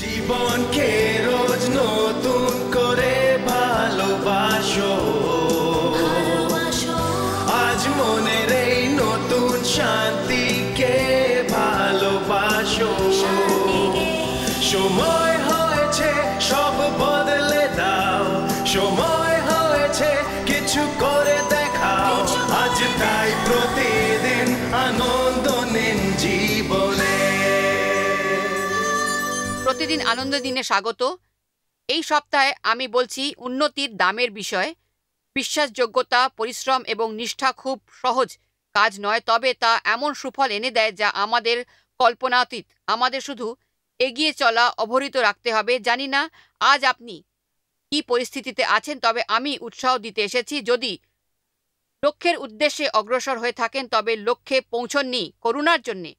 Seaborn K. প্রতিদিন আনন্দ দিনে স্বাগত এই সপ্তাহে আমি বলছি উন্নতির দামের বিষয় বিশ্বাসযোগ্যতা পরিশ্রম এবং নিষ্ঠা খুব সহজ কাজ নয় তবে তা এমন সুফল এনে দেয় যা আমাদের কল্পনাতীত আমাদের শুধু এগিয়ে চলা অবহিত রাখতে হবে জানি না আজ আপনি কি পরিস্থিতিতে আছেন তবে আমি উৎসাহ দিতে এসেছি যদি লক্ষ্যের উদ্দেশ্যে অগ্রসর হয়ে থাকেন তবে লক্ষ্যে পৌঁছননি করুণার জন্যে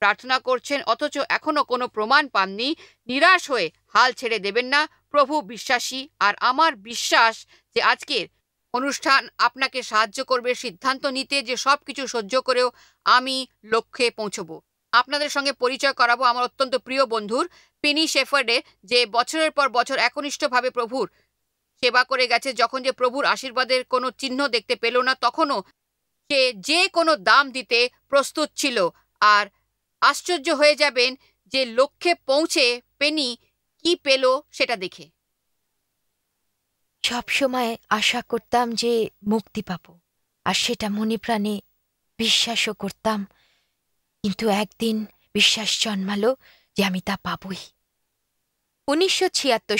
প্রার্থনা করছেন অথচ এখনও কোনো প্রমাণ পাননি নিরাশ হয়ে হাল ছেড়ে দেবেন না প্রভু বিশ্বাসী আর আমার বিশ্বাস যে আজকের অনুষ্ঠান আপনাকে সাহায্য করবে সিদ্ধান্ত নিতে যে সব কিছু সহ্য করেও আমি লক্ষ্যে পৌঁছবো আপনাদের সঙ্গে পরিচয় করাবো আমার অত্যন্ত প্রিয় বন্ধুর পিনি শেফার্ডে যে বছরের পর বছর একনিষ্ঠভাবে প্রভুর সেবা করে গেছে যখন যে প্রভুর আশীর্বাদের কোনো চিহ্ন দেখতে পেল না তখনও সে যে কোনো দাম দিতে প্রস্তুত ছিল আর আশ্চর্য হয়ে যাবেন যে লক্ষ্যে পৌঁছে পেনি কি পেল সেটা দেখে সবসময় আশা করতাম যে মুক্তি পাব আর সেটা মনে প্রাণে বিশ্বাসও করতাম কিন্তু একদিন বিশ্বাস জন্মালো যে আমি তা পাবই উনিশশো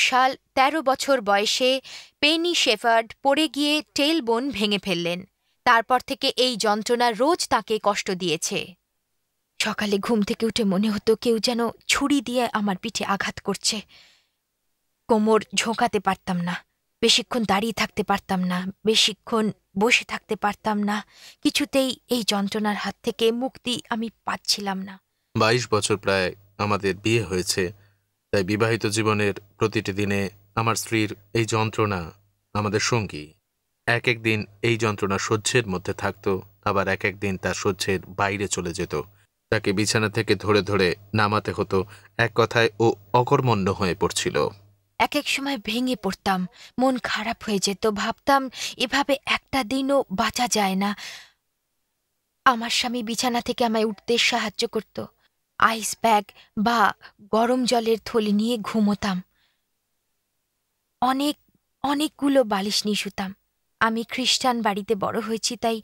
সাল ১৩ বছর বয়সে পেনি শেফার্ড পড়ে গিয়ে টেল বোন ভেঙে ফেললেন তারপর থেকে এই যন্ত্রণা রোজ তাকে কষ্ট দিয়েছে সকালে ঘুম থেকে উঠে মনে হতো কেউ যেন ছুরি দিয়ে আমার পিঠে আঘাত করছে কোমর ঝোঁকাতে পারতাম না বেশিক্ষণ দাঁড়িয়ে থাকতে পারতাম না বেশিক্ষণ বসে থাকতে পারতাম না কিছুতেই এই যন্ত্রণার হাত থেকে মুক্তি আমি পাচ্ছিলাম না বাইশ বছর প্রায় আমাদের বিয়ে হয়েছে তাই বিবাহিত জীবনের প্রতিটি দিনে আমার স্ত্রীর এই যন্ত্রণা আমাদের সঙ্গী এক এক দিন এই যন্ত্রণা সহ্যের মধ্যে থাকতো আবার এক এক দিন সহ্যের বাইরে চলে যেত তাকে বিছানা থেকে ধরে ধরে নামাতে হতো এক কথায় ও অকর্মণ্য হয়ে পড়ছিল এক এক সময় ভেঙে পড়তাম মন খারাপ হয়ে যেত ভাবতাম এভাবে একটা দিনও বাঁচা যায় না আমার স্বামী বিছানা থেকে আমায় উঠতে সাহায্য করত আইস ব্যাগ বা গরম জলের থলি নিয়ে ঘুমোতাম অনেক অনেকগুলো বালিশ নিয়ে শুতাম আমি খ্রিস্টান বাড়িতে বড় হয়েছি তাই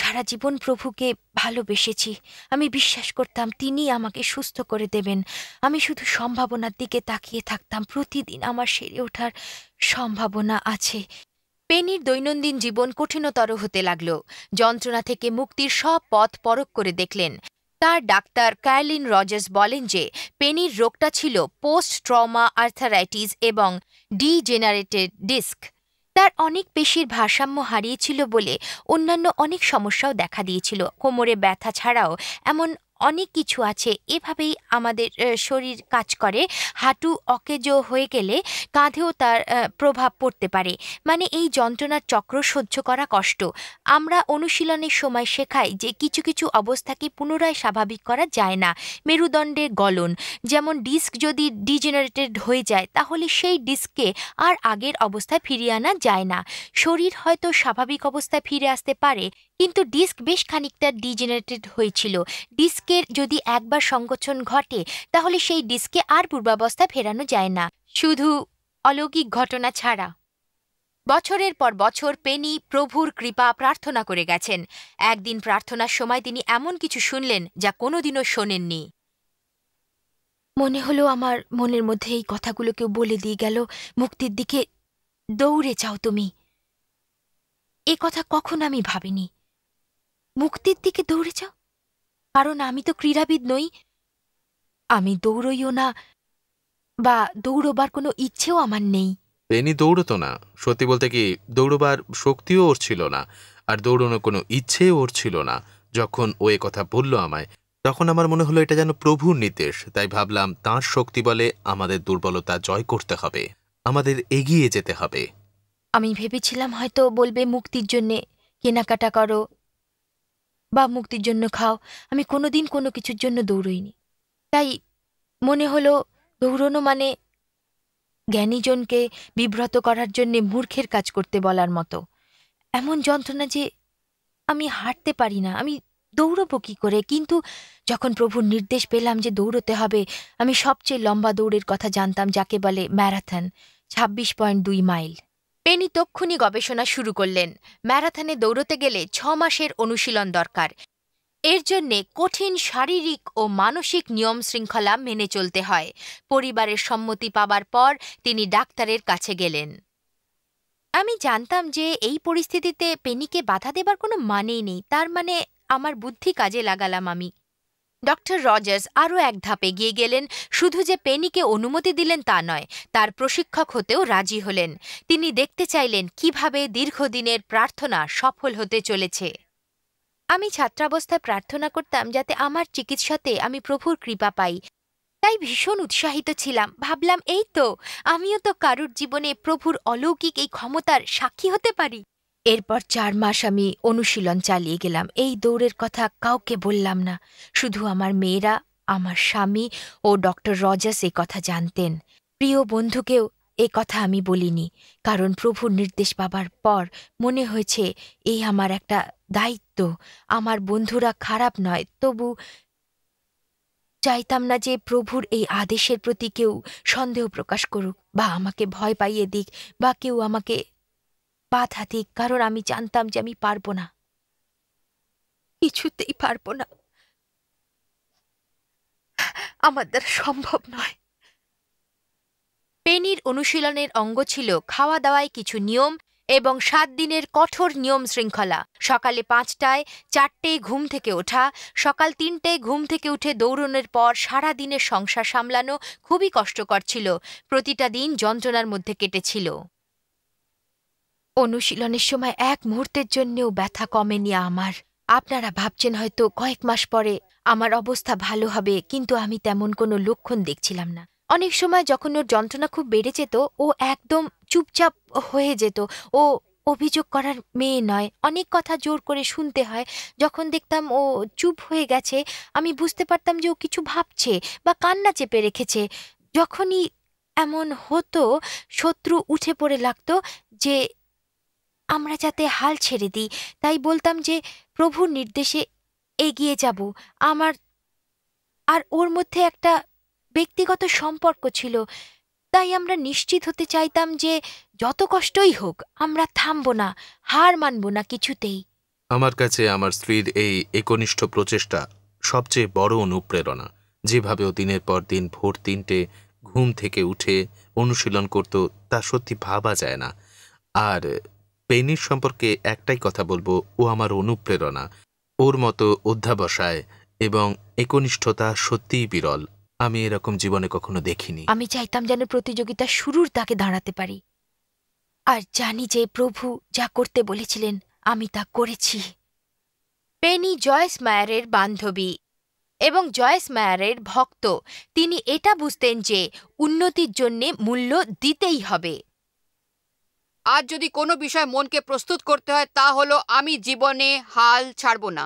সারা জীবন প্রভুকে ভালোবেসেছি আমি বিশ্বাস করতাম তিনি আমাকে সুস্থ করে দেবেন আমি শুধু সম্ভাবনার দিকে তাকিয়ে থাকতাম প্রতিদিন আমার সেরে ওঠার সম্ভাবনা আছে পেনির দৈনন্দিন জীবন কঠিনতর হতে লাগল যন্ত্রণা থেকে মুক্তির সব পথ পরক করে দেখলেন তার ডাক্তার ক্যারলিন রজার্স বলেন যে পেনির রোগটা ছিল পোস্ট ট্রমা আর্থারাইটিস এবং ডিজেনারেটেড ডিস্ক তার অনেক পেশির ভারসাম্য হারিয়েছিল বলে অন্যান্য অনেক সমস্যাও দেখা দিয়েছিল কোমরে ব্যথা ছাড়াও এমন অনেক কিছু আছে এভাবেই আমাদের শরীর কাজ করে হাঁটু অকেজো হয়ে গেলে কাঁধেও তার প্রভাব পড়তে পারে মানে এই যন্ত্রণার চক্র সহ্য করা কষ্ট আমরা অনুশীলনের সময় শেখাই যে কিছু কিছু অবস্থাকে পুনরায় স্বাভাবিক করা যায় না মেরুদণ্ডের গলন যেমন ডিস্ক যদি ডিজেনারেটেড হয়ে যায় তাহলে সেই ডিস্ককে আর আগের অবস্থায় ফিরিয়ে আনা যায় না শরীর হয়তো স্বাভাবিক অবস্থায় ফিরে আসতে পারে কিন্তু ডিস্ক বেশ খানিকটা ডিজেনারেটেড হয়েছিল ডিস্কের যদি একবার সংকোচন ঘটে তাহলে সেই ডিস্কে আর পূর্বাবস্থা ফেরানো যায় না শুধু অলৌকিক ঘটনা ছাড়া বছরের পর বছর পেনি প্রভুর কৃপা প্রার্থনা করে গেছেন একদিন প্রার্থনার সময় তিনি এমন কিছু শুনলেন যা কোনোদিনও শোনেননি মনে হলো আমার মনের মধ্যে এই কথাগুলো কেউ বলে দিয়ে গেল মুক্তির দিকে দৌড়ে যাও তুমি এ কথা কখন আমি ভাবিনি মুক্তির দিকে দৌড়ে যাও কারণ আমি তো ক্রীড়াবিদ নই আমি দৌড়ইও না বা দৌড়বার কোনো ইচ্ছেও আমার নেই রেনি দৌড়তো না সত্যি বলতে কি দৌড়বার শক্তিও ওর ছিল না আর দৌড়নোর কোনো ইচ্ছেও ওর ছিল না যখন ও এ কথা বলল আমায় তখন আমার মনে হলো এটা যেন প্রভুর নির্দেশ তাই ভাবলাম তাঁর শক্তি বলে আমাদের দুর্বলতা জয় করতে হবে আমাদের এগিয়ে যেতে হবে আমি ভেবেছিলাম হয়তো বলবে মুক্তির জন্যে কেনাকাটা করো বা মুক্তির জন্য খাও আমি কোনো দিন কোনো কিছুর জন্য দৌড়ইনি তাই মনে হলো দৌড়নো মানে জ্ঞানীজনকে বিব্রত করার জন্যে মূর্খের কাজ করতে বলার মতো এমন যন্ত্রণা যে আমি হাঁটতে পারি না আমি দৌড়বো কী করে কিন্তু যখন প্রভুর নির্দেশ পেলাম যে দৌড়তে হবে আমি সবচেয়ে লম্বা দৌড়ের কথা জানতাম যাকে বলে ম্যারাথন ছাব্বিশ পয়েন্ট দুই মাইল পেনি তক্ষুনি গবেষণা শুরু করলেন ম্যারাথনে দৌড়তে গেলে ছ মাসের অনুশীলন দরকার এর জন্যে কঠিন শারীরিক ও মানসিক নিয়ম শৃঙ্খলা মেনে চলতে হয় পরিবারের সম্মতি পাবার পর তিনি ডাক্তারের কাছে গেলেন আমি জানতাম যে এই পরিস্থিতিতে পেনিকে বাধা দেবার কোনো মানেই নেই তার মানে আমার বুদ্ধি কাজে লাগালাম আমি ডক্টর রজার্স আরও এক ধাপ এগিয়ে গেলেন শুধু যে পেনিকে অনুমতি দিলেন তা নয় তার প্রশিক্ষক হতেও রাজি হলেন তিনি দেখতে চাইলেন কিভাবে দীর্ঘদিনের প্রার্থনা সফল হতে চলেছে আমি ছাত্রাবস্থায় প্রার্থনা করতাম যাতে আমার চিকিৎসাতে আমি প্রভুর কৃপা পাই তাই ভীষণ উৎসাহিত ছিলাম ভাবলাম এই তো আমিও তো কারুর জীবনে প্রভুর অলৌকিক এই ক্ষমতার সাক্ষী হতে পারি এরপর চার মাস আমি অনুশীলন চালিয়ে গেলাম এই দৌড়ের কথা কাউকে বললাম না শুধু আমার মেয়েরা আমার স্বামী ও ডক্টর রজাস এ কথা জানতেন প্রিয় বন্ধুকেও এ কথা আমি বলিনি কারণ প্রভুর নির্দেশ পাবার পর মনে হয়েছে এই আমার একটা দায়িত্ব আমার বন্ধুরা খারাপ নয় তবু চাইতাম না যে প্রভুর এই আদেশের প্রতি কেউ সন্দেহ প্রকাশ করুক বা আমাকে ভয় পাইয়ে দিক বা কেউ আমাকে বাধা দিক কারণ আমি জানতাম যে আমি পারব না কিছুতেই পারব না আমার দ্বারা সম্ভব নয় পেনির অনুশীলনের অঙ্গ ছিল খাওয়া দাওয়ায় কিছু নিয়ম এবং সাত দিনের কঠোর নিয়ম শৃঙ্খলা সকালে পাঁচটায় চারটেয় ঘুম থেকে ওঠা সকাল তিনটেয় ঘুম থেকে উঠে দৌড়নের পর সারা দিনের সংসার সামলানো খুবই কষ্টকর ছিল প্রতিটা দিন যন্ত্রণার মধ্যে কেটেছিল অনুশীলনের সময় এক মুহূর্তের জন্যেও ব্যথা কমেনি আমার আপনারা ভাবছেন হয়তো কয়েক মাস পরে আমার অবস্থা ভালো হবে কিন্তু আমি তেমন কোনো লক্ষণ দেখছিলাম না অনেক সময় যখন ওর যন্ত্রণা খুব বেড়ে যেত ও একদম চুপচাপ হয়ে যেত ও অভিযোগ করার মেয়ে নয় অনেক কথা জোর করে শুনতে হয় যখন দেখতাম ও চুপ হয়ে গেছে আমি বুঝতে পারতাম যে ও কিছু ভাবছে বা কান্না চেপে রেখেছে যখনই এমন হতো শত্রু উঠে পড়ে লাগতো যে আমরা যাতে হাল ছেড়ে দিই তাই বলতাম যে প্রভুর নির্দেশে এগিয়ে যাব আমার আর ওর মধ্যে একটা ব্যক্তিগত সম্পর্ক ছিল তাই আমরা নিশ্চিত হতে চাইতাম যে যত কষ্টই হোক আমরা থামব না হার মানব না কিছুতেই আমার কাছে আমার স্ত্রীর এই একনিষ্ঠ প্রচেষ্টা সবচেয়ে বড় অনুপ্রেরণা যেভাবে ও দিনের পর দিন ভোর তিনটে ঘুম থেকে উঠে অনুশীলন করত তা সত্যি ভাবা যায় না আর পেনির সম্পর্কে একটাই কথা বলবো ও আমার অনুপ্রেরণা ওর মতো অধ্যাবসায় এবং একনিষ্ঠতা সত্যিই বিরল আমি এরকম জীবনে কখনো দেখিনি আমি চাইতাম যেন প্রতিযোগিতা শুরুর তাকে দাঁড়াতে পারি আর জানি যে প্রভু যা করতে বলেছিলেন আমি তা করেছি পেনি জয়েস মায়ারের বান্ধবী এবং জয়েস মায়ারের ভক্ত তিনি এটা বুঝতেন যে উন্নতির জন্যে মূল্য দিতেই হবে আজ যদি কোনো বিষয় মনকে প্রস্তুত করতে হয় তা হলো আমি জীবনে হাল ছাড়ব না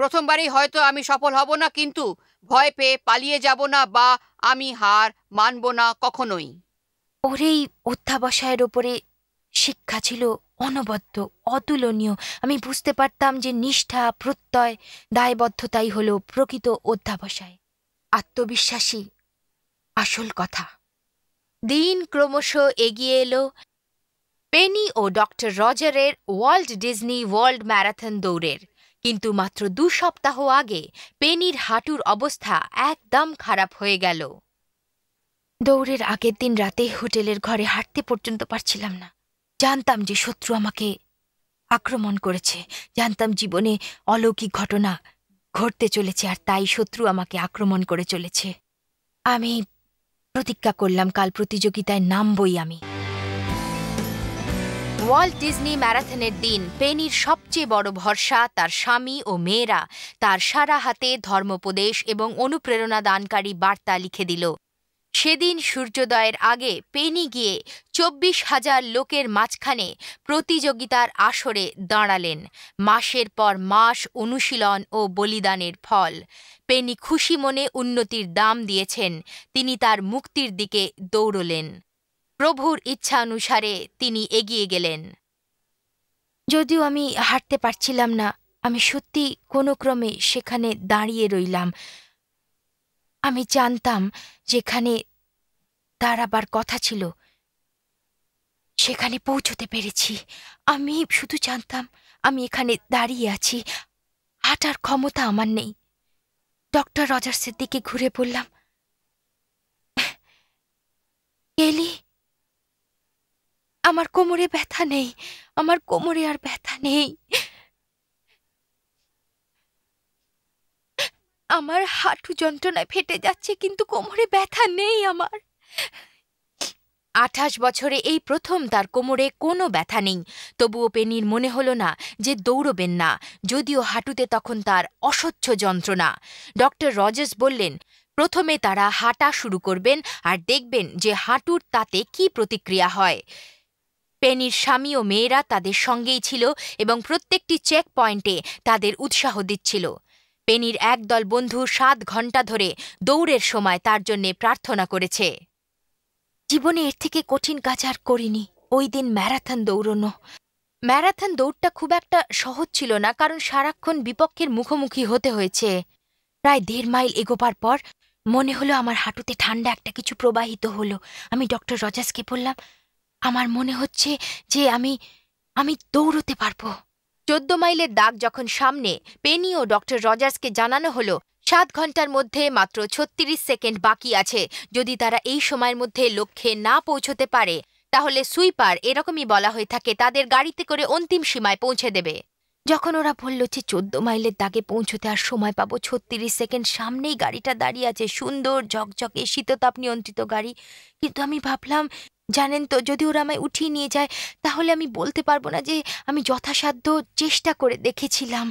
প্রথমবারেই হয়তো আমি সফল হব না কিন্তু ভয় পেয়ে পালিয়ে যাব না বা আমি হার মানব না কখনোই ওর এই অধ্যাবসায়ের ওপরে শিক্ষা ছিল অনবদ্য অতুলনীয় আমি বুঝতে পারতাম যে নিষ্ঠা প্রত্যয় দায়বদ্ধতাই হল প্রকৃত অধ্যাবসায় আত্মবিশ্বাসী আসল কথা দিন ক্রমশ এগিয়ে এলো পেনি ও ডক্টর রজারের ওয়ার্ল্ড ডিজনি ওয়ার্ল্ড ম্যারাথন দৌড়ের কিন্তু মাত্র দু সপ্তাহ আগে পেনির হাঁটুর অবস্থা একদম খারাপ হয়ে গেল দৌড়ের আগের দিন রাতে হোটেলের ঘরে হাঁটতে পর্যন্ত পারছিলাম না জানতাম যে শত্রু আমাকে আক্রমণ করেছে জানতাম জীবনে অলৌকিক ঘটনা ঘটতে চলেছে আর তাই শত্রু আমাকে আক্রমণ করে চলেছে আমি প্রতিজ্ঞা করলাম কাল প্রতিযোগিতায় নামবই আমি ওয়ার্ল্ড ডিজনি ম্যারাথনের দিন পেনির সবচেয়ে বড় ভরসা তার স্বামী ও মেয়েরা তার সারা হাতে ধর্মোপদেশ এবং অনুপ্রেরণা দানকারী বার্তা লিখে দিল সেদিন সূর্যোদয়ের আগে পেনি গিয়ে চব্বিশ হাজার লোকের মাঝখানে প্রতিযোগিতার আসরে দাঁড়ালেন মাসের পর মাস অনুশীলন ও বলিদানের ফল পেনি খুশি মনে উন্নতির দাম দিয়েছেন তিনি তার মুক্তির দিকে দৌড়লেন প্রভুর ইচ্ছা অনুসারে তিনি এগিয়ে গেলেন যদিও আমি হাঁটতে পারছিলাম না আমি সত্যি কোনো ক্রমে সেখানে দাঁড়িয়ে রইলাম আমি জানতাম যেখানে তার আবার কথা ছিল সেখানে পৌঁছতে পেরেছি আমি শুধু জানতাম আমি এখানে দাঁড়িয়ে আছি হাঁটার ক্ষমতা আমার নেই ডক্টর রজার্সের দিকে ঘুরে বললাম কেলি আমার কোমরে ব্যথা নেই আমার কোমরে আর ব্যথা নেই আমার হাঁটু যন্ত্রণায় ফেটে যাচ্ছে কিন্তু কোমরে ব্যথা নেই আমার আঠাশ বছরে এই প্রথম তার কোমরে কোনো ব্যথা নেই তবুও পেনির মনে হলো না যে দৌড়বেন না যদিও হাঁটুতে তখন তার অস্বচ্ছ যন্ত্রণা ডক্টর রজেস বললেন প্রথমে তারা হাঁটা শুরু করবেন আর দেখবেন যে হাঁটুর তাতে কি প্রতিক্রিয়া হয় পেনির স্বামী ও মেয়েরা তাদের সঙ্গেই ছিল এবং প্রত্যেকটি চেক পয়েন্টে তাদের উৎসাহ দিচ্ছিল পেনির একদল বন্ধু সাত ঘণ্টা ধরে দৌড়ের সময় তার জন্যে প্রার্থনা করেছে জীবনে এর থেকে কঠিন কাজ আর করিনি ওই দিন ম্যারাথন দৌড়নো ম্যারাথন দৌড়টা খুব একটা সহজ ছিল না কারণ সারাক্ষণ বিপক্ষের মুখোমুখি হতে হয়েছে প্রায় দেড় মাইল এগোবার পর মনে হলো আমার হাঁটুতে ঠান্ডা একটা কিছু প্রবাহিত হলো আমি ডক্টর রজাসকে বললাম আমার মনে হচ্ছে যে আমি আমি দৌড়তে পারবো চোদ্দ মাইলের দাগ যখন সামনে পেনি ও ডক্টর রজার্সকে জানানো হলো সাত ঘন্টার মধ্যে মাত্র ছত্রিশ সেকেন্ড বাকি আছে যদি তারা এই সময়ের মধ্যে লক্ষ্যে না পৌঁছতে পারে তাহলে সুইপার এরকমই বলা হয়ে থাকে তাদের গাড়িতে করে অন্তিম সীমায় পৌঁছে দেবে যখন ওরা বলল যে চোদ্দ মাইলের দাগে পৌঁছতে আর সময় পাবো ছত্রিশ সেকেন্ড সামনেই গাড়িটা দাঁড়িয়ে আছে সুন্দর ঝকঝকে শীততাপ নিয়ন্ত্রিত গাড়ি কিন্তু আমি ভাবলাম জানেন তো যদি ওরা আমায় উঠিয়ে নিয়ে যায় তাহলে আমি বলতে পারবো না যে আমি যথাসাধ্য চেষ্টা করে দেখেছিলাম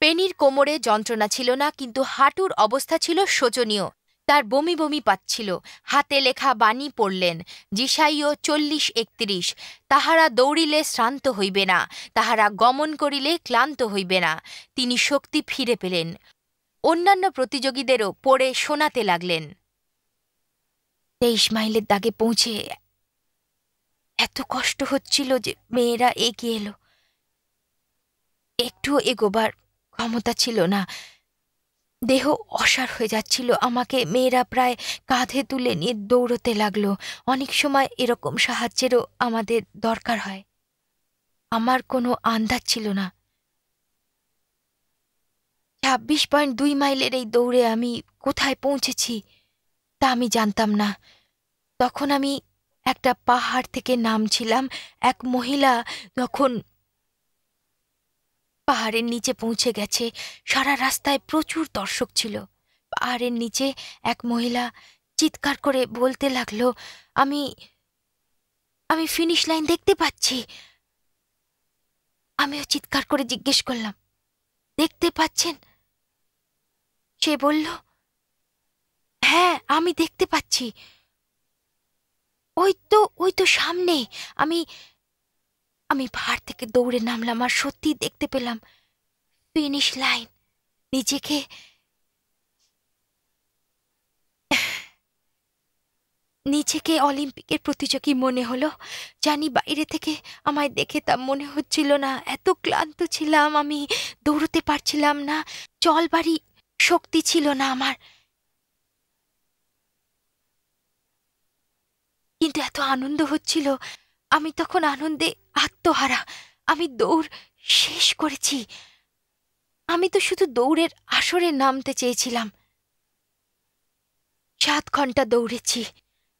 পেনির কোমরে যন্ত্রণা ছিল না কিন্তু হাঁটুর অবস্থা ছিল শোচনীয় তার বমি বমি পাচ্ছিল হাতে লেখা বাণী পড়লেন জিসাইও চল্লিশ একত্রিশ তাহারা দৌড়িলে শ্রান্ত হইবে না তাহারা গমন করিলে ক্লান্ত হইবে না তিনি শক্তি ফিরে পেলেন অন্যান্য প্রতিযোগীদেরও পড়ে শোনাতে লাগলেন তেইশ মাইলের দাগে পৌঁছে এত কষ্ট হচ্ছিল যে মেয়েরা এগিয়ে এলো একটুও এগোবার ক্ষমতা ছিল না দেহ অসার হয়ে যাচ্ছিল আমাকে মেয়েরা প্রায় কাঁধে তুলে নিয়ে দৌড়তে লাগলো অনেক সময় এরকম সাহায্যেরও আমাদের দরকার হয় আমার কোনো আন্দাজ ছিল না ছাব্বিশ পয়েন্ট দুই মাইলের এই দৌড়ে আমি কোথায় পৌঁছেছি তা আমি জানতাম না তখন আমি একটা পাহাড় থেকে নামছিলাম এক মহিলা যখন পাহাড়ের নিচে পৌঁছে গেছে সারা রাস্তায় প্রচুর দর্শক ছিল পাহাড়ের নিচে এক মহিলা চিৎকার করে বলতে লাগলো আমি আমি ফিনিশ লাইন দেখতে পাচ্ছি আমিও চিৎকার করে জিজ্ঞেস করলাম দেখতে পাচ্ছেন সে বলল হ্যাঁ আমি দেখতে পাচ্ছি ওই তো ওই তো সামনে আমি আমি ভার থেকে দৌড়ে নামলাম আর সত্যি দেখতে পেলাম ফিনিশ লাইন নিজেকে নিজেকে অলিম্পিকের প্রতিযোগী মনে হলো জানি বাইরে থেকে আমায় দেখে তা মনে হচ্ছিল না এত ক্লান্ত ছিলাম আমি দৌড়তে পারছিলাম না চল বাড়ি শক্তি ছিল না আমার কিন্তু এত আনন্দ হচ্ছিল আমি তখন আনন্দে আত্মহারা আমি দৌড় শেষ করেছি আমি তো শুধু দৌড়ের আসরে নামতে চেয়েছিলাম সাত ঘন্টা দৌড়েছি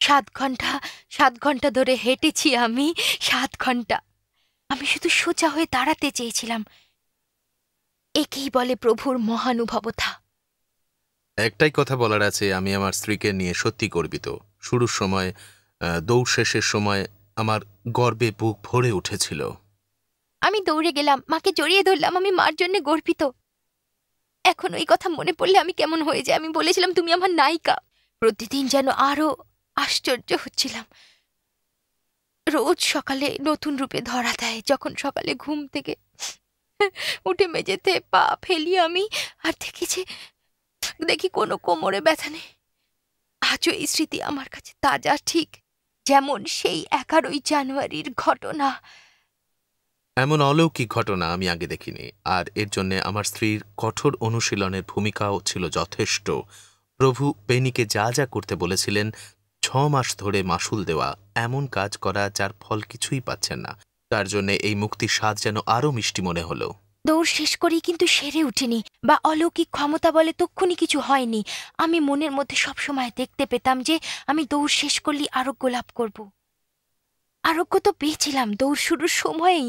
সাত ঘন্টা সাত ঘন্টা ধরে হেঁটেছি আমি সাত ঘন্টা আমি শুধু সোজা হয়ে দাঁড়াতে চেয়েছিলাম একই বলে প্রভুর মহানুভবতা একটাই কথা বলার আছে আমি আমার স্ত্রীকে নিয়ে সত্যি গর্বিত শুরুর সময় দৌড় শেষের সময় আমার গর্বে বুক ভরে উঠেছিল আমি দৌড়ে গেলাম মাকে জড়িয়ে ধরলাম আমি মার জন্য গর্বিত এখন ওই কথা মনে পড়লে আমি কেমন হয়ে যায় আমি বলেছিলাম তুমি আমার নায়িকা প্রতিদিন যেন আরও আশ্চর্য হচ্ছিলাম রোজ সকালে নতুন রূপে ধরা দেয় যখন সকালে ঘুম থেকে উঠে মেঝেতে পা ফেলি আমি আর দেখেছি দেখি কোনো কোমরে ব্যথা নেই আজও এই স্মৃতি আমার কাছে তাজা ঠিক যেমন সেই এগারোই জানুয়ারির ঘটনা এমন অলৌকিক ঘটনা আমি আগে দেখিনি আর এর জন্য আমার স্ত্রীর কঠোর অনুশীলনের ভূমিকাও ছিল যথেষ্ট প্রভু পেনিকে যা যা করতে বলেছিলেন ছ মাস ধরে মাসুল দেওয়া এমন কাজ করা যার ফল কিছুই পাচ্ছেন না তার জন্য এই মুক্তি স্বাদ যেন আরও মিষ্টি মনে হলো দৌড় শেষ করেই কিন্তু সেরে উঠেনি বা অলৌকিক ক্ষমতা বলে তক্ষুনি কিছু হয়নি আমি মনের মধ্যে সবসময় দেখতে পেতাম যে আমি দৌড় শেষ করলেই আরোগ্য লাভ করব আরোগ্য তো পেয়েছিলাম দৌড় শুরুর সময়েই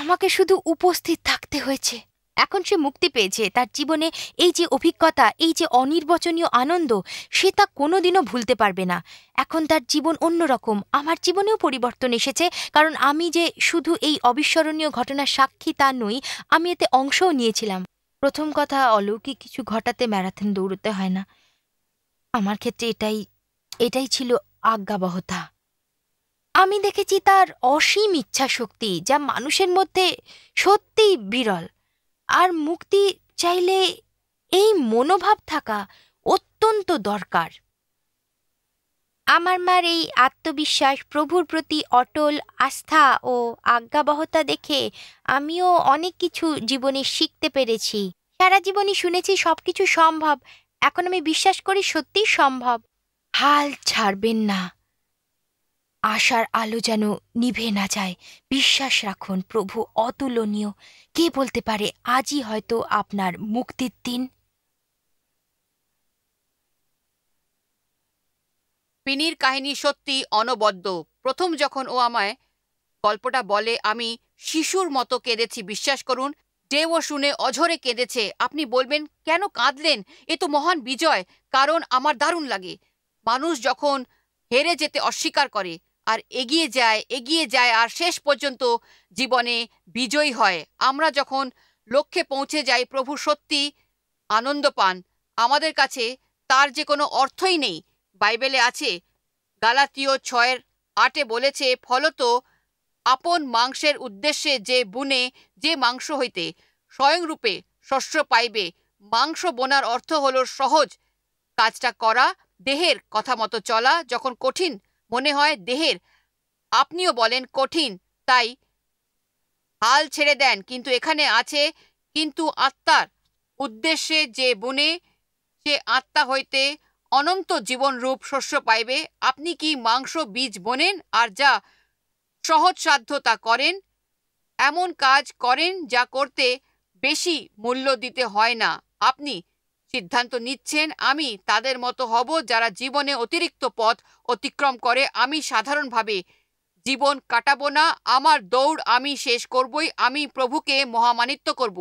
আমাকে শুধু উপস্থিত থাকতে হয়েছে এখন সে মুক্তি পেয়েছে তার জীবনে এই যে অভিজ্ঞতা এই যে অনির্বচনীয় আনন্দ সে তা কোনোদিনও ভুলতে পারবে না এখন তার জীবন অন্যরকম আমার জীবনেও পরিবর্তন এসেছে কারণ আমি যে শুধু এই অবিস্মরণীয় ঘটনার সাক্ষী তা নই আমি এতে অংশও নিয়েছিলাম প্রথম কথা অলৌকিক কিছু ঘটাতে ম্যারাথন দৌড়তে হয় না আমার ক্ষেত্রে এটাই এটাই ছিল আজ্ঞাবহতা আমি দেখেছি তার অসীম ইচ্ছা শক্তি যা মানুষের মধ্যে সত্যিই বিরল আর মুক্তি চাইলে এই মনোভাব থাকা অত্যন্ত দরকার আমার মার এই আত্মবিশ্বাস প্রভুর প্রতি অটল আস্থা ও আজ্ঞাবহতা দেখে আমিও অনেক কিছু জীবনে শিখতে পেরেছি সারা জীবনই শুনেছি সব কিছু সম্ভব এখন আমি বিশ্বাস করি সত্যি সম্ভব হাল ছাড়বেন না আশার আলো যেন নিভে না যায় বিশ্বাস রাখুন প্রভু অতুলনীয় কে বলতে পারে আজই হয়তো আপনার মুক্তির দিন পিনির কাহিনী সত্যি অনবদ্য প্রথম যখন ও আমায় গল্পটা বলে আমি শিশুর মতো কেঁদেছি বিশ্বাস করুন যে ও শুনে অঝরে কেঁদেছে আপনি বলবেন কেন কাঁদলেন এ তো মহান বিজয় কারণ আমার দারুণ লাগে মানুষ যখন হেরে যেতে অস্বীকার করে আর এগিয়ে যায় এগিয়ে যায় আর শেষ পর্যন্ত জীবনে বিজয়ী হয় আমরা যখন লক্ষ্যে পৌঁছে যাই প্রভু সত্যি আনন্দ পান আমাদের কাছে তার যে কোনো অর্থই নেই বাইবেলে আছে গালাতীয় ছয়ের আটে বলেছে ফলত আপন মাংসের উদ্দেশ্যে যে বুনে যে মাংস হইতে স্বয়ংরূপে শস্য পাইবে মাংস বোনার অর্থ হল সহজ কাজটা করা দেহের কথা মতো চলা যখন কঠিন মনে হয় দেহের আপনিও বলেন কঠিন তাই হাল ছেড়ে দেন কিন্তু এখানে আছে কিন্তু আত্মার উদ্দেশ্যে যে বনে সে আত্মা হইতে অনন্ত জীবন রূপ শস্য পাইবে আপনি কি মাংস বীজ বোনেন আর যা সহজসাধ্যতা করেন এমন কাজ করেন যা করতে বেশি মূল্য দিতে হয় না আপনি সিদ্ধান্ত নিচ্ছেন আমি তাদের মতো হব যারা জীবনে অতিরিক্ত পথ অতিক্রম করে আমি সাধারণভাবে জীবন কাটাবো না আমার দৌড় আমি শেষ করবই আমি প্রভুকে মহামানিত্য করব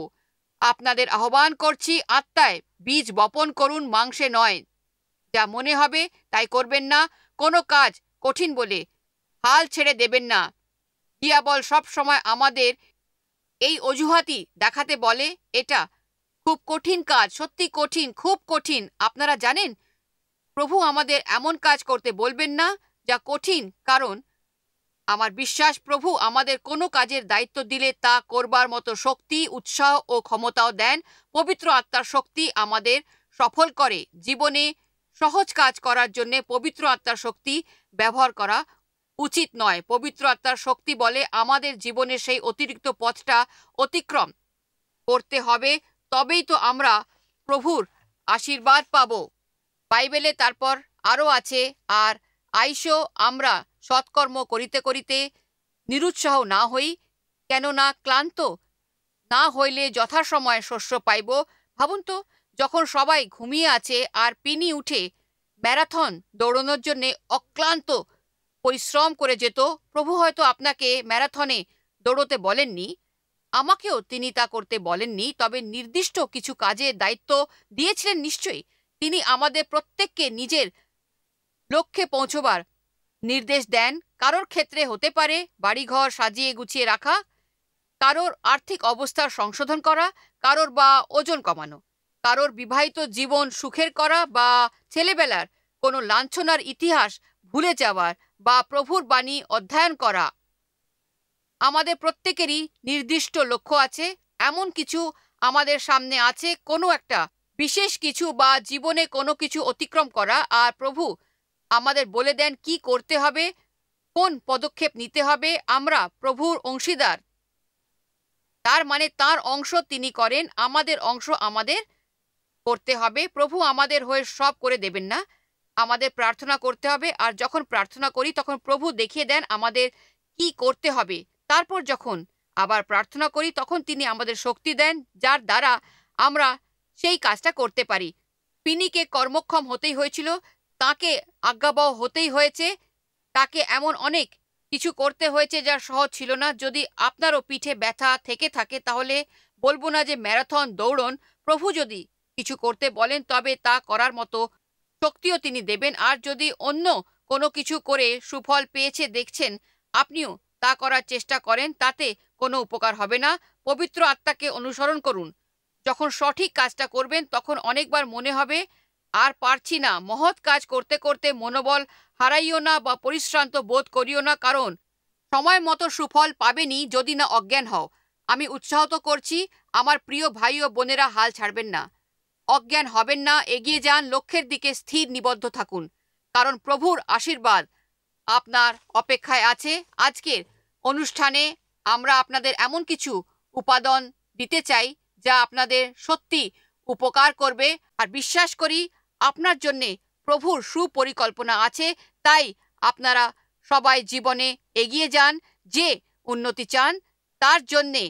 আপনাদের আহ্বান করছি আত্মায় বীজ বপন করুন মাংসে নয় যা মনে হবে তাই করবেন না কোনো কাজ কঠিন বলে হাল ছেড়ে দেবেন না দিয়াবল সবসময় আমাদের এই অজুহাতি দেখাতে বলে এটা খুব কঠিন কাজ সত্যি কঠিন খুব কঠিন আপনারা জানেন প্রভু আমাদের এমন কাজ করতে বলবেন না যা কঠিন কারণ আমার বিশ্বাস প্রভু আমাদের কোনো কাজের দায়িত্ব দিলে তা করবার মতো শক্তি উৎসাহ ও ক্ষমতাও দেন পবিত্র আত্মার শক্তি আমাদের সফল করে জীবনে সহজ কাজ করার জন্যে পবিত্র আত্মার শক্তি ব্যবহার করা উচিত নয় পবিত্র আত্মার শক্তি বলে আমাদের জীবনে সেই অতিরিক্ত পথটা অতিক্রম করতে হবে তবেই তো আমরা প্রভুর আশীর্বাদ পাব বাইবেলে তারপর আরও আছে আর আইসো আমরা সৎকর্ম করিতে করিতে নিরুৎসাহ না হই কেননা ক্লান্ত না হইলে যথাসময়ে শস্য পাইব ভাবুন তো যখন সবাই ঘুমিয়ে আছে আর পিনি উঠে ম্যারাথন দৌড়ানোর জন্যে অক্লান্ত পরিশ্রম করে যেত প্রভু হয়তো আপনাকে ম্যারাথনে দৌড়তে বলেননি আমাকেও তিনি তা করতে বলেননি তবে নির্দিষ্ট কিছু কাজে দায়িত্ব দিয়েছিলেন নিশ্চয়ই তিনি আমাদের প্রত্যেককে নিজের লক্ষ্যে পৌঁছবার নির্দেশ দেন কারোর ক্ষেত্রে হতে পারে বাড়িঘর সাজিয়ে গুছিয়ে রাখা কারোর আর্থিক অবস্থার সংশোধন করা কারোর বা ওজন কমানো কারোর বিবাহিত জীবন সুখের করা বা ছেলেবেলার কোনো লাঞ্ছনার ইতিহাস ভুলে যাওয়ার বা প্রভুর বাণী অধ্যয়ন করা আমাদের প্রত্যেকেরই নির্দিষ্ট লক্ষ্য আছে এমন কিছু আমাদের সামনে আছে কোনো একটা বিশেষ কিছু বা জীবনে কোনো কিছু অতিক্রম করা আর প্রভু আমাদের বলে দেন কি করতে হবে কোন পদক্ষেপ নিতে হবে আমরা প্রভুর অংশীদার তার মানে তার অংশ তিনি করেন আমাদের অংশ আমাদের করতে হবে প্রভু আমাদের হয়ে সব করে দেবেন না আমাদের প্রার্থনা করতে হবে আর যখন প্রার্থনা করি তখন প্রভু দেখিয়ে দেন আমাদের কি করতে হবে তারপর যখন আবার প্রার্থনা করি তখন তিনি আমাদের শক্তি দেন যার দ্বারা আমরা সেই কাজটা করতে পারি পিনিকে কর্মক্ষম হতেই হয়েছিল তাকে আজ্ঞাবহ হতেই হয়েছে তাকে এমন অনেক কিছু করতে হয়েছে যা সহজ ছিল না যদি আপনারও পিঠে ব্যথা থেকে থাকে তাহলে বলবো না যে ম্যারাথন দৌড়ন প্রভু যদি কিছু করতে বলেন তবে তা করার মতো শক্তিও তিনি দেবেন আর যদি অন্য কোনো কিছু করে সুফল পেয়েছে দেখছেন আপনিও তা করার চেষ্টা করেন তাতে কোনো উপকার হবে না পবিত্র আত্মাকে অনুসরণ করুন যখন সঠিক কাজটা করবেন তখন অনেকবার মনে হবে আর পারছি না মহৎ কাজ করতে করতে মনোবল হারাইও না বা পরিশ্রান্ত বোধ করিও না কারণ সময় মতো সুফল পাবেনি যদি না অজ্ঞান হও আমি উৎসাহত করছি আমার প্রিয় ভাই ও বোনেরা হাল ছাড়বেন না অজ্ঞান হবেন না এগিয়ে যান লক্ষ্যের দিকে স্থির নিবদ্ধ থাকুন কারণ প্রভুর আশীর্বাদ আপনার অপেক্ষায় আছে আজকের অনুষ্ঠানে আমরা আপনাদের এমন কিছু উপাদান দিতে চাই যা আপনাদের সত্যি উপকার করবে আর বিশ্বাস করি আপনার জন্যে প্রভুর সুপরিকল্পনা আছে তাই আপনারা সবাই জীবনে এগিয়ে যান যে উন্নতি চান তার জন্যে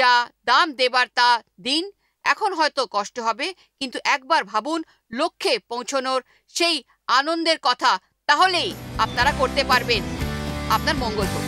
যা দাম দেবার তা দিন এখন হয়তো কষ্ট হবে কিন্তু একবার ভাবুন লক্ষ্যে পৌঁছনোর সেই আনন্দের কথা তাহলেই আপনারা করতে পারবেন আপনার মঙ্গল